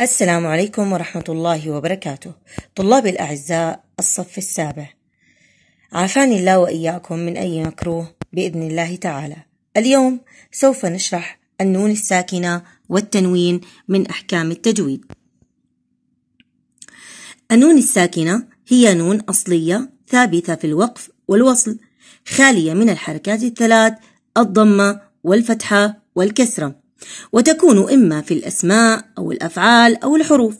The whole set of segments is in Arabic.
السلام عليكم ورحمة الله وبركاته طلابي الأعزاء الصف السابع عافاني الله وإياكم من أي مكروه بإذن الله تعالى اليوم سوف نشرح النون الساكنة والتنوين من أحكام التجويد النون الساكنة هي نون أصلية ثابتة في الوقف والوصل خالية من الحركات الثلاث الضمة والفتحة والكسرة وتكون إما في الأسماء أو الأفعال أو الحروف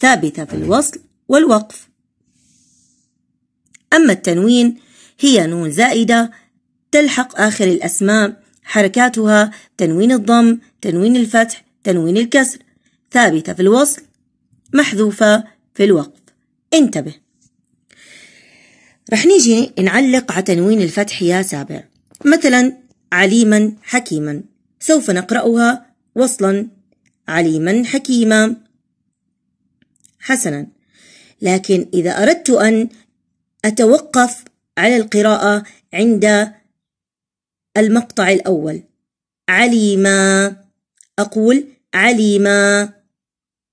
ثابتة في أيوة. الوصل والوقف أما التنوين هي نون زائدة تلحق آخر الأسماء حركاتها تنوين الضم تنوين الفتح تنوين الكسر ثابتة في الوصل محذوفة في الوقف انتبه رح نيجي نعلق على تنوين الفتح يا سابع مثلا عليما حكيما سوف نقرأها وصلا عليما حكيما حسنا لكن إذا أردت أن أتوقف على القراءة عند المقطع الأول عليما أقول عليما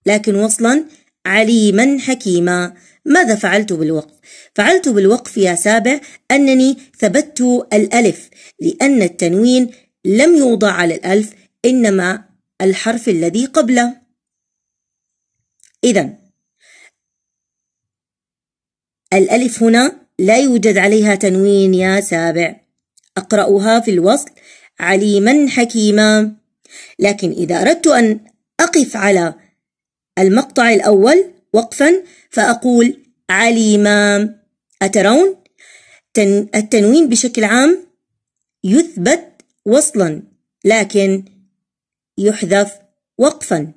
لكن وصلا عليما حكيما ماذا فعلت بالوقف؟ فعلت بالوقف يا سابع أنني ثبت الألف لأن التنوين لم يوضع على الألف إنما الحرف الذي قبله إذا الألف هنا لا يوجد عليها تنوين يا سابع أقرأها في الوصل عليما حكيما لكن إذا أردت أن أقف على المقطع الأول وقفا فأقول عليما أترون التنوين بشكل عام يثبت وصلا لكن يحذف وقفا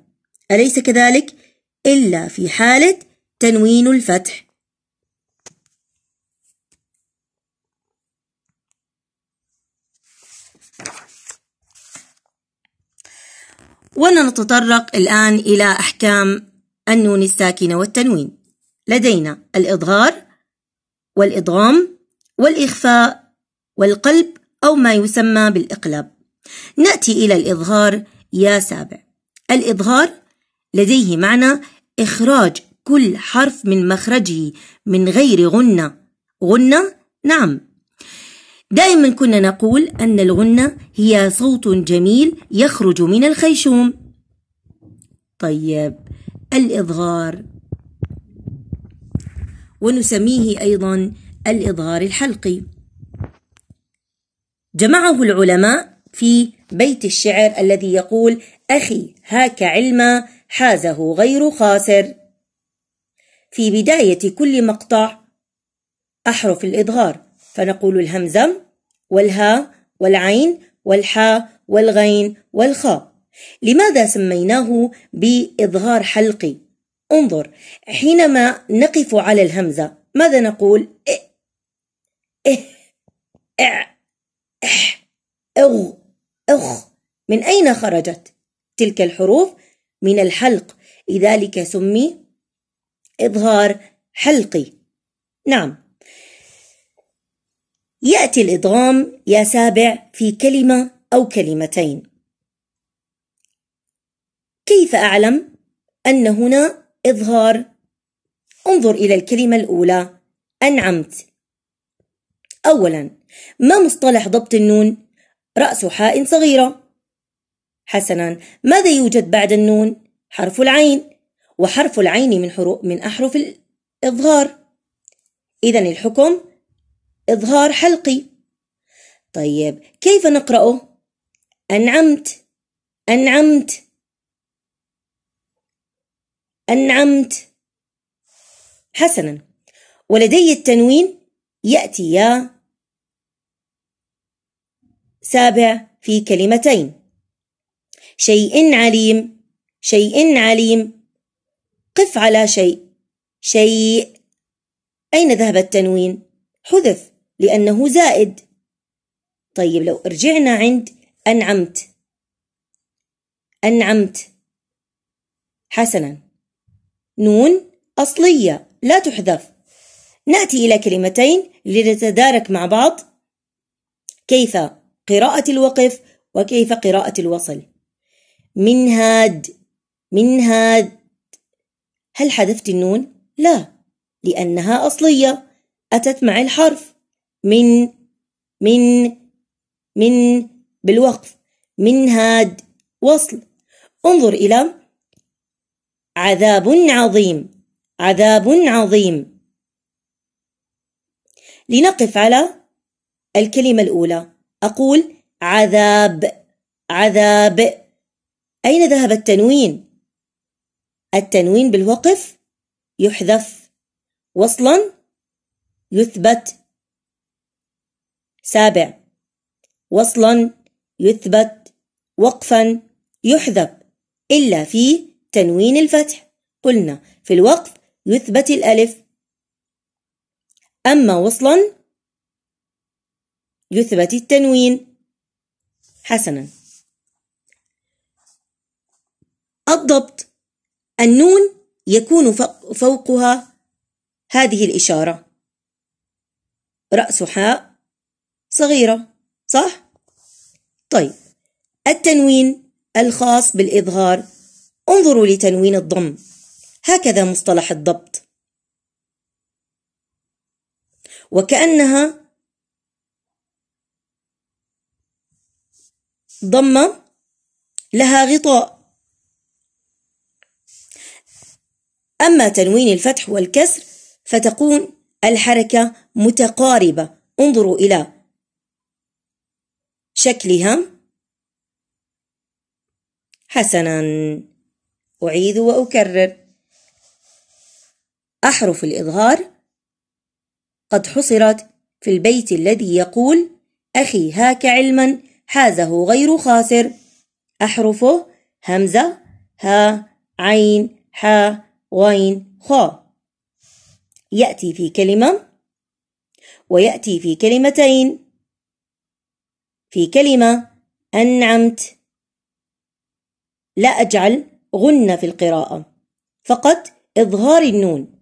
أليس كذلك؟ إلا في حالة تنوين الفتح ونتطرق الآن إلى أحكام النون الساكنة والتنوين لدينا الإضغار والإضغام والإخفاء والقلب أو ما يسمى بالإقلاب نأتي إلى الإظهار يا سابع الإظهار لديه معنى إخراج كل حرف من مخرجه من غير غنة غنة نعم دائما كنا نقول أن الغنة هي صوت جميل يخرج من الخيشوم طيب الإظهار ونسميه أيضا الإظهار الحلقي جمعه العلماء في بيت الشعر الذي يقول أخي هاك علما حازه غير خاسر في بداية كل مقطع أحرف الإضغار فنقول الهمزة والها والعين والحاء والغين والخاء لماذا سميناه بإظهار حلقي؟ انظر حينما نقف على الهمزة ماذا نقول؟ إه إه إه إح إه، إغ إخ من أين خرجت؟ تلك الحروف من الحلق لذلك سمي إظهار حلقي نعم يأتي الإضغام يا سابع في كلمة أو كلمتين كيف أعلم أن هنا إظهار انظر إلى الكلمة الأولى أنعمت أولا ما مصطلح ضبط النون؟ رأس حاء صغيرة حسنا ماذا يوجد بعد النون؟ حرف العين وحرف العين من, حروف من أحرف الإظهار إذا الحكم إظهار حلقي طيب كيف نقرأه؟ أنعمت أنعمت أنعمت حسنا ولدي التنوين يأتي يا سابع في كلمتين شيء عليم شيء عليم قف على شيء شيء أين ذهب التنوين؟ حذف لأنه زائد طيب لو رجعنا عند أنعمت أنعمت حسنا نون أصلية لا تحذف نأتي إلى كلمتين لنتدارك مع بعض كيف قراءة الوقف وكيف قراءة الوصل منهاد منهاد هل حذفت النون؟ لا لأنها أصلية أتت مع الحرف من من من بالوقف منهاد وصل انظر إلى عذاب عظيم عذاب عظيم لنقف على الكلمة الأولى أقول عذاب عذاب أين ذهب التنوين؟ التنوين بالوقف يحذف وصلا يثبت سابع وصلا يثبت وقفا يحذف إلا في تنوين الفتح قلنا في الوقف يثبت الألف أما وصلا يثبت التنوين حسنا الضبط النون يكون فوقها هذه الإشارة رأس حاء صغيرة صح؟ طيب التنوين الخاص بالإظهار انظروا لتنوين الضم هكذا مصطلح الضبط وكأنها ضمة لها غطاء أما تنوين الفتح والكسر فتكون الحركة متقاربة انظروا إلى شكلها حسنا أعيد وأكرر أحرف الإظهار قد حصرت في البيت الذي يقول أخي هاك علما حازه غير خاسر أحرفه همزة ها عين حا غين خا يأتي في كلمة ويأتي في كلمتين في كلمة أنعمت لا أجعل غن في القراءة فقط إظهار النون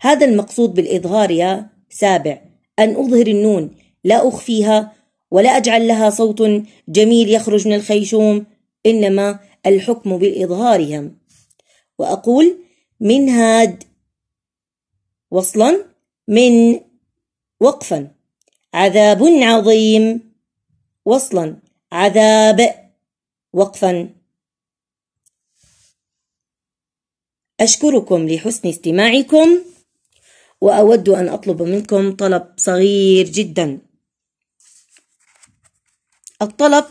هذا المقصود بالإظهار يا سابع أن أظهر النون لا أخفيها ولا أجعل لها صوت جميل يخرج من الخيشوم إنما الحكم بإظهارهم وأقول من هاد وصلا من وقفا عذاب عظيم وصلا عذاب وقفا أشكركم لحسن استماعكم وأود أن أطلب منكم طلب صغير جدا الطلب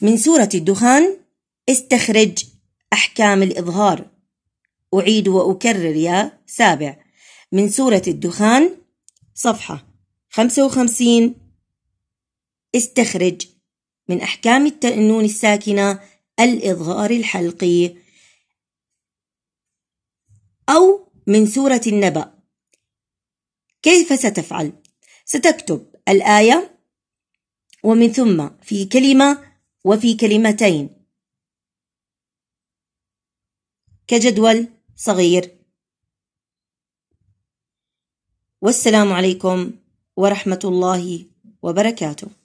من سورة الدخان استخرج أحكام الإظهار أعيد وأكرر يا سابع من سورة الدخان صفحة 55 استخرج من أحكام التأنون الساكنة الإظهار الحلقي أو من سورة النبأ كيف ستفعل؟ ستكتب الآية ومن ثم في كلمة وفي كلمتين كجدول صغير والسلام عليكم ورحمة الله وبركاته